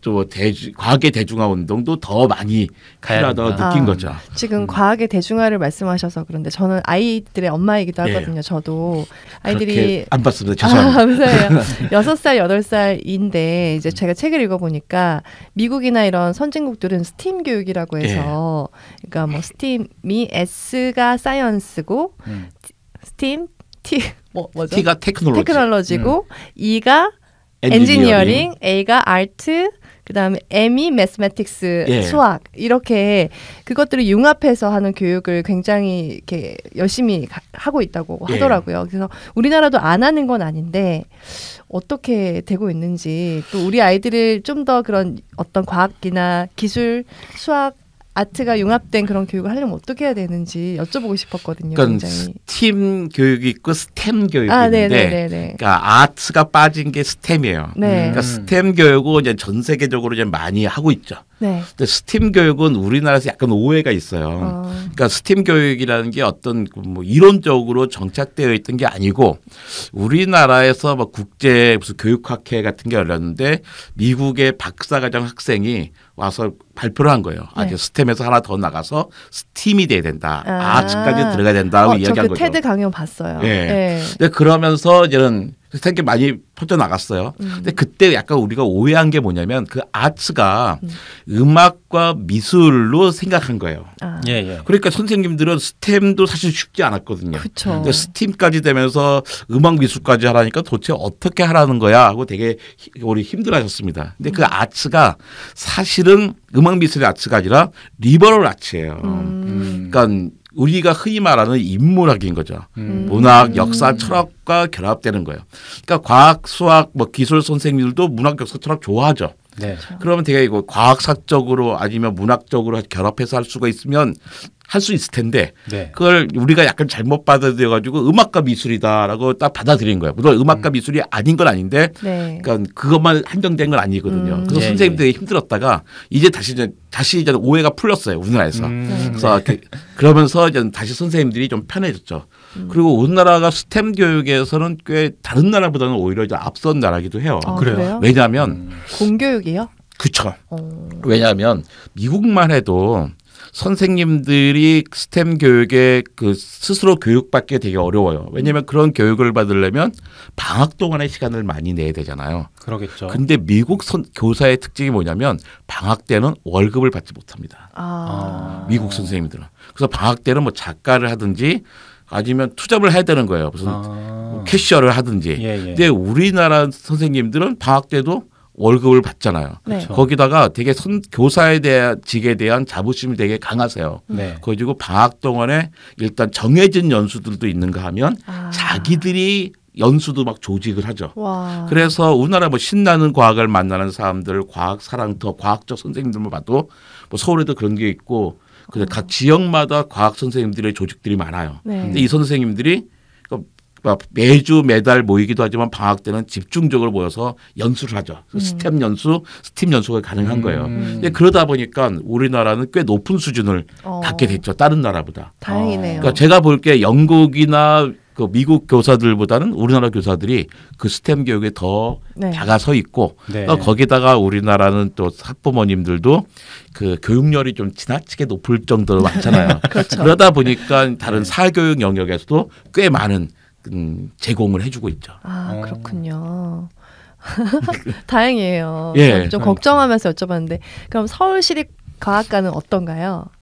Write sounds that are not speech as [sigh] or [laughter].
또 대주, 과학의 대중화 운동도 더 많이 필요하다 느낀 거죠. 아, 지금 음. 과학의 대중화를 말씀하셔서 그런데 저는 아이들의 엄마이기도 네. 하거든요. 예. 저도 아이들이 안 봤습니다. 죄송합니다. 아, [laughs] 여섯 살 여덟 살인데 이제 제가 책을 읽어보니까 미국이나 이런 선진국들은 스팀 교육이라고 예. 해서 예. 그러니까 뭐 스팀이 S가 사이언스고 음. 스팀 T 뭐, 뭐죠? T가 테크놀로지. 테크놀로지고 음. E가 엔지니어링, A가 아트, 그다음에 M이 매스매틱스 예. 수학 이렇게 그것들을 융합해서 하는 교육을 굉장히 이렇게 열심히 가, 하고 있다고 예. 하더라고요. 그래서 우리나라도 안 하는 건 아닌데 어떻게 되고 있는지 또 우리 아이들을 좀 더 그런 어떤 과학이나 기술, 수학 아트가 융합된 그런 교육을 하려면 어떻게 해야 되는지 여쭤보고 싶었거든요. 그러니까 굉장히. 스팀 교육이 있고 스템 교육이 아, 있는데 네, 네네네네. 네. 그러니까 아트가 빠진 게 스템이에요. 네. 그러니까 스템 교육은 이제 전 세계적으로 이제 많이 하고 있죠. 네. 근데 스팀 교육은 우리나라에서 약간 오해가 있어요. 어. 그러니까 스팀 교육이라는 게 어떤 그 뭐 이론적으로 정착되어 있던 게 아니고 우리나라에서 막 국제 무슨 교육학회 같은 게 열렸는데 미국의 박사과정 학생이 와서 발표를 한 거예요. 아, 네. 스팀에서 하나 더 나가서 스팀이 돼야 된다. 아, 아직까지 들어가야 된다고 어, 이야기한 그 거죠. 테드 강연 봤어요. 예. 네. 네. 근 그러면서 이제는 되게 많이 퍼져 나갔어요. 음. 근데 그때 약간 우리가 오해한 게 뭐냐면 그 아츠가 음. 악과 미술로 생각한 거예요. 아. 예, 예. 그러니까 선생님들은 스템도 사실 쉽지 않았거든요. 그쵸. 스팀까지 되면서 음악 미술까지 하라니까 도대체 어떻게 하라는 거야 하고 되게 우리 힘들어하셨습니다. 근데 그 음. 아츠가 사실은 음악 미술의 아츠가 아니라 리버럴 아츠예요. 음. 그러니까 우리가 흔히 말하는 인문학인 거죠. 음. 문학, 음. 역사, 철학과 결합되는 거예요. 그러니까 과학, 수학, 뭐 기술 선생님들도 문학, 역사, 철학 좋아하죠. 네. 그렇죠. 그러면 되게 이거 과학사적으로 아니면 문학적으로 결합해서 할 수가 있으면 할 수 있을 텐데 네. 그걸 우리가 약간 잘못 받아들여 가지고 음악과 미술이다라고 딱 받아들인 거예요. 물론 음악과 음. 미술이 아닌 건 아닌데 네. 그러니까 그것만 한정된 건 아니거든요. 음. 그래서 예, 선생님들이 예. 힘들었다가 이제 다시 이제 다시 이제 오해가 풀렸어요 우리나라에서. 음. 그래서 네. 그러면서 이제 다시 선생님들이 좀 편해졌죠. 음. 그리고 우리나라가 스템 교육에서는 꽤 다른 나라보다는 오히려 앞선 나라기도 해요. 아, 그래요? 왜냐하면 음. 공교육이요? 그쵸. 어. 왜냐하면 미국만 해도 선생님들이 스템 교육에 그 스스로 교육받기 되게 어려워요. 왜냐하면 음. 그런 교육을 받으려면 방학 동안의 시간을 많이 내야 되잖아요. 그러겠죠. 근데 미국 선, 교사의 특징이 뭐냐면 방학 때는 월급을 받지 못합니다. 아. 아. 미국 선생님들은 그래서 방학 때는 뭐 작가를 하든지 아니면 투잡을 해야 되는 거예요. 무슨 아. 캐셔를 하든지. 예, 예. 근데 우리나라 선생님들은 방학 때도 월급을 받잖아요. 네. 그렇죠. 거기다가 되게 선, 교사에 대한 직에 대한 자부심이 되게 강하세요. 네. 그래가지고 방학 동안에 일단 정해진 연수들도 있는가 하면 아. 자기들이 연수도 막 조직을 하죠. 와. 그래서 우리나라 뭐 신나는 과학을 만나는 사람들, 과학 사랑터, 과학적 선생님들만 봐도 뭐 서울에도 그런 게 있고 그래 어. 각 지역마다 과학 선생님들의 조직들이 많아요. 네. 근데 이 선생님들이 그 매주 매달 모이기도 하지만 방학 때는 집중적으로 모여서 연수를 하죠. 그 음. 스텝 연수, 스팀 연수가 가능한 음. 거예요. 근데 그러다 보니까 우리나라는 꽤 높은 수준을 어. 갖게 됐죠. 다른 나라보다. 다행이네요. 그러니까 제가 볼 게 영국이나 그 미국 교사들보다는 우리나라 교사들이 그 스템 교육에 더 네. 다가서 있고 네. 거기다가 우리나라는 또 학부모님들도 그 교육열이 좀 지나치게 높을 정도로 많잖아요. [laughs] 그렇죠. 그러다 보니까 네. 다른 사교육 영역에서도 꽤 많은 음, 제공을 해주고 있죠. 아 어. 그렇군요. [laughs] 다행이에요. 예. 좀 그러니까. 걱정하면서 여쭤봤는데 그럼 서울시립 과학과는 어떤가요?